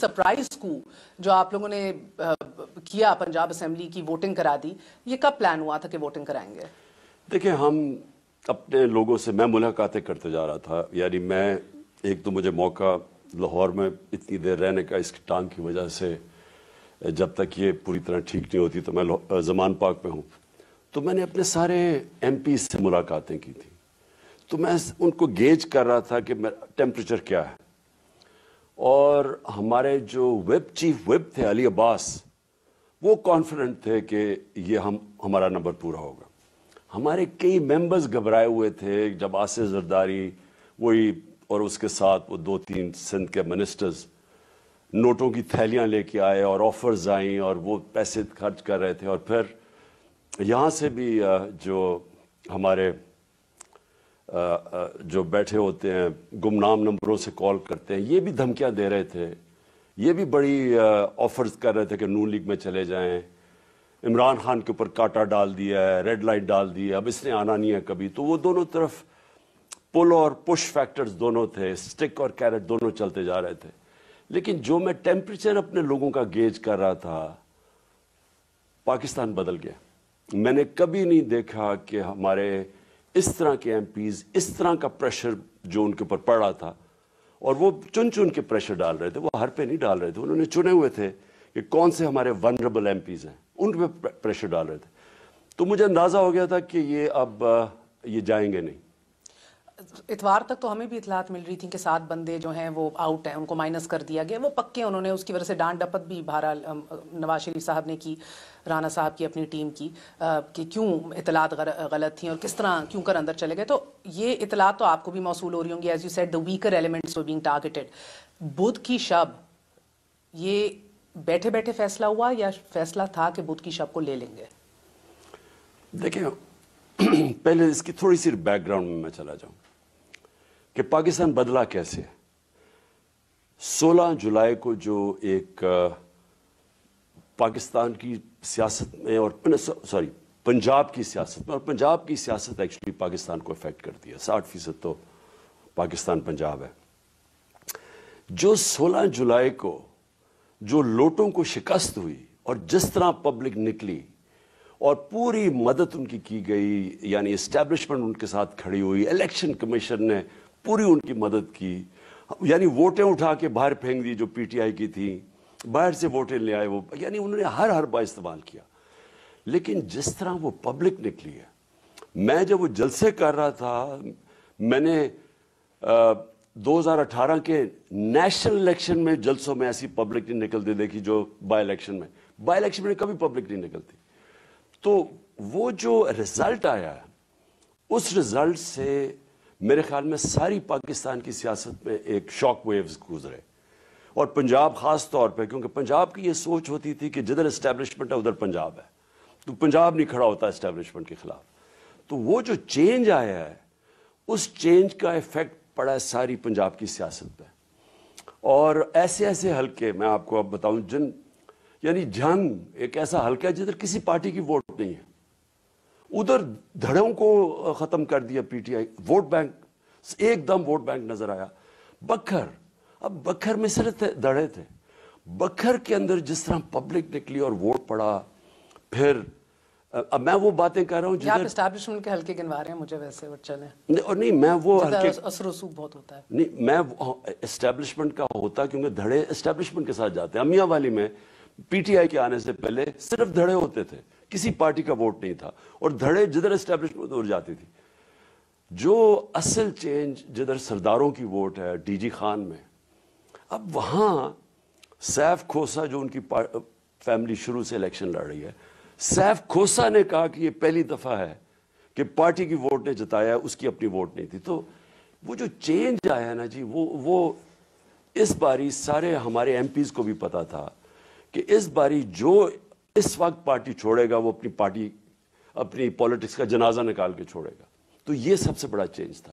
surprise कू जो आप लोगों ने किया पंजाब असेंबली की वोटिंग करा दी ये कब प्लान हुआ था कि वोटिंग कराएंगे देखिए हम अपने लोगों से मैं मुलाकातें करते जा रहा था यानी मैं एक तो मुझे मौका लाहौर में इतनी देर रहने का इस टांग की वजह से जब तक ये पूरी तरह ठीक नहीं होती तो मैं जमान पाक में हूँ तो मैंने अपने सारे एम से मुलाकातें की थी तो मैं उनको गेज कर रहा था कि टेम्परेचर क्या है और हमारे जो वेब चीफ वेब थे अली अब्बास वो कॉन्फिडेंट थे कि ये हम हमारा नंबर पूरा होगा हमारे कई मेंबर्स घबराए हुए थे जब आसिफ जरदारी वही और उसके साथ वो दो तीन सिंध के मिनिस्टर्स नोटों की थैलियां लेके आए और ऑफर्स आई और वो पैसे खर्च कर रहे थे और फिर यहाँ से भी जो हमारे जो बैठे होते हैं गुमनाम नंबरों से कॉल करते हैं ये भी धमकियां दे रहे थे ये भी बड़ी ऑफर्स कर रहे थे कि नून लीग में चले जाएं इमरान खान के ऊपर काटा डाल दिया है रेड लाइट डाल दी है अब इसने आना नहीं है कभी तो वो दोनों तरफ पुल और पुश फैक्टर्स दोनों थे स्टिक और कैरेट दोनों चलते जा रहे थे लेकिन जो मैं टेम्परेचर अपने लोगों का गेज कर रहा था पाकिस्तान बदल गया मैंने कभी नहीं देखा कि हमारे इस तरह के एमपीज इस तरह का प्रेशर जो उनके ऊपर पड़ रहा था और वो चुन चुन के प्रेशर डाल रहे थे वो हर पे नहीं डाल रहे थे उन्होंने चुने हुए थे कि कौन से हमारे वनरेबल एम हैं उन पर प्रेशर डाल रहे थे तो मुझे अंदाज़ा हो गया था कि ये अब ये जाएंगे नहीं इतवार तक तो हमें भी इतलात मिल रही थी कि सात बंदे जो हैं वो आउट हैं उनको माइनस कर दिया गया वो पक्के उन्होंने उसकी वजह से डांड डपत भी भारा नवाज शरीफ साहब ने की राना साहब की अपनी टीम की आ, कि क्यों इतलात गलत थी और किस तरह क्यों कर अंदर चले गए तो ये इतलात तो आपको भी मौसू हो रही होंगी as you set the weaker elements being targeted बुध की शब ये बैठे बैठे फैसला हुआ या फैसला था कि बुध की शब को ले लेंगे देखिए पहले इसकी थोड़ी सी बैकग्राउंड में मैं चला जाऊं कि पाकिस्तान बदला कैसे 16 जुलाई को जो एक पाकिस्तान की सियासत में और सॉरी पंजाब की सियासत में और पंजाब की सियासत एक्चुअली पाकिस्तान को अफेक्ट करती है साठ फीसद तो पाकिस्तान पंजाब है जो 16 जुलाई को जो लोटों को शिकस्त हुई और जिस तरह पब्लिक निकली और पूरी मदद उनकी की गई यानी इस्टेब्लिशमेंट उनके साथ खड़ी हुई इलेक्शन कमीशन ने पूरी उनकी मदद की यानी वोटें उठा के बाहर फेंक दी जो पीटीआई की थी बाहर से वोटें ले आए वो यानी उन्होंने हर हर बार इस्तेमाल किया लेकिन जिस तरह वो पब्लिक निकली है मैं जब वो जलसे कर रहा था मैंने आ, 2018 के नेशनल इलेक्शन में जलसों में ऐसी पब्लिक नहीं निकलती देखी जो बाई इलेक्शन में बाई इलेक्शन में कभी पब्लिक नहीं निकलती तो वो जो रिजल्ट आया उस रिजल्ट से मेरे ख्याल में सारी पाकिस्तान की सियासत में एक शॉक वेव्स गुजरे और पंजाब खास तौर पे क्योंकि पंजाब की ये सोच होती थी कि जिधर इस्टेब्लिशमेंट है उधर पंजाब है तो पंजाब नहीं खड़ा होता इस्टेब्लिशमेंट के खिलाफ तो वो जो चेंज आया है उस चेंज का इफेक्ट पड़ा है सारी पंजाब की सियासत पे और ऐसे ऐसे हल्के मैं आपको अब बताऊं जिन यानी जंग एक ऐसा हल्का है जिधर किसी पार्टी की वोट नहीं है उधर धड़ों को ख़त्म कर दिया पीटीआई वोट बैंक एकदम वोट बैंक नज़र आया बखर अब बखर में सिर्फ धड़े थे बखर के अंदर जिस तरह पब्लिक निकली और वोट पड़ा फिर अब मैं वो बातें कर रहा हूँ के हल्के गिनवा रहे हैं मुझे वैसे नहीं और नहीं मैं वो हल्के असर रसूख बहुत होता है नहीं मैं एस्टैब्लिशमेंट हाँ, का होता क्योंकि धड़े स्टैब्लिशमेंट के साथ जाते हैं अमिया वाली में पीटीआई के आने से पहले सिर्फ धड़े होते थे किसी पार्टी का वोट नहीं था और धड़े जिधर इस्टेब्लिशमेंट उधर जाती थी जो असल चेंज जिधर सरदारों की वोट है डीजी खान में अब वहाँ सैफ खोसा जो उनकी फैमिली शुरू से इलेक्शन लड़ रही है सैफ खोसा ने कहा कि ये पहली दफ़ा है कि पार्टी की वोट ने जताया उसकी अपनी वोट नहीं थी तो वो जो चेंज आया ना जी वो वो इस बारी सारे हमारे एमपीज़ को भी पता था कि इस बारी जो इस वक्त पार्टी छोड़ेगा वो अपनी पार्टी अपनी पॉलिटिक्स का जनाजा निकाल के छोड़ेगा तो ये सबसे बड़ा चेंज था